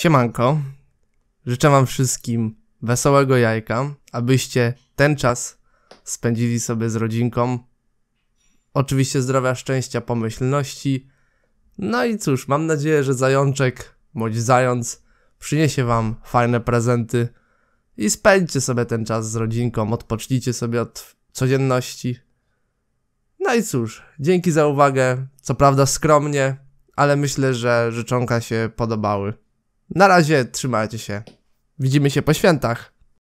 Siemanko. Życzę Wam wszystkim wesołego jajka, abyście ten czas spędzili sobie z rodzinką. Oczywiście zdrowia, szczęścia, pomyślności. No i cóż, mam nadzieję, że zajączek bądź zając przyniesie Wam fajne prezenty i spędźcie sobie ten czas z rodzinką, odpocznijcie sobie od codzienności. No i cóż, dzięki za uwagę. Co prawda skromnie, ale myślę, że życzonka się podobały. Na razie, trzymajcie się. Widzimy się po świętach.